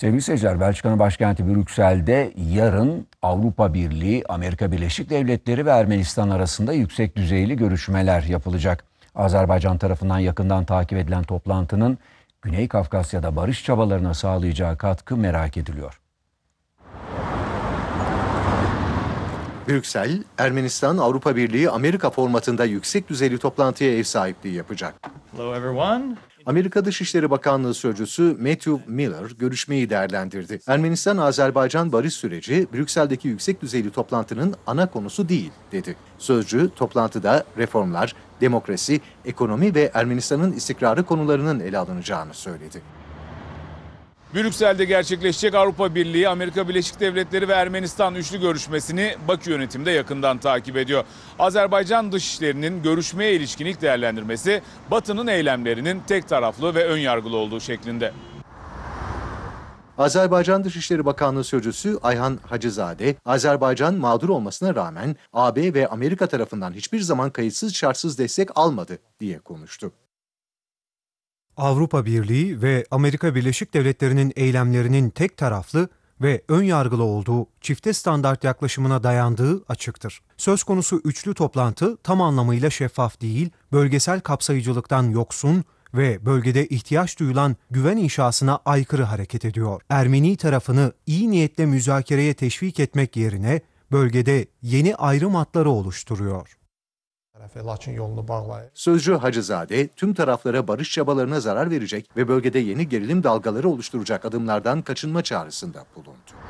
Sevgili seyirciler, Belçika'nın başkenti Brüksel'de yarın Avrupa Birliği, Amerika Birleşik Devletleri ve Ermenistan arasında yüksek düzeyli görüşmeler yapılacak. Azerbaycan tarafından yakından takip edilen toplantının Güney Kafkasya'da barış çabalarına sağlayacağı katkı merak ediliyor. Brüksel, Ermenistan Avrupa Birliği Amerika formatında yüksek düzeyli toplantıya ev sahipliği yapacak. Hello everyone. Amerika Dışişleri Bakanlığı Sözcüsü Matthew Miller görüşmeyi değerlendirdi. Ermenistan-Azerbaycan barış süreci Brüksel'deki yüksek düzeyli toplantının ana konusu değil dedi. Sözcü toplantıda reformlar, demokrasi, ekonomi ve Ermenistan'ın istikrarı konularının ele alınacağını söyledi. Brüksel'de gerçekleşecek Avrupa Birliği, Amerika Birleşik Devletleri ve Ermenistan üçlü görüşmesini Bakü yönetimde yakından takip ediyor. Azerbaycan dışişlerinin görüşmeye ilişkin ilk değerlendirmesi Batı'nın eylemlerinin tek taraflı ve ön yargılı olduğu şeklinde. Azerbaycan Dışişleri Bakanlığı Sözcüsü Ayhan Hacızade, Azerbaycan mağdur olmasına rağmen AB ve Amerika tarafından hiçbir zaman kayıtsız şartsız destek almadı diye konuştu. Avrupa Birliği ve Amerika Birleşik Devletleri'nin eylemlerinin tek taraflı ve ön yargılı olduğu çifte standart yaklaşımına dayandığı açıktır. Söz konusu üçlü toplantı tam anlamıyla şeffaf değil, bölgesel kapsayıcılıktan yoksun ve bölgede ihtiyaç duyulan güven inşasına aykırı hareket ediyor. Ermeni tarafını iyi niyetle müzakereye teşvik etmek yerine bölgede yeni ayrım hatları oluşturuyor. Sözcü Hacızade, tüm taraflara barış çabalarına zarar verecek ve bölgede yeni gerilim dalgaları oluşturacak adımlardan kaçınma çağrısında bulundu.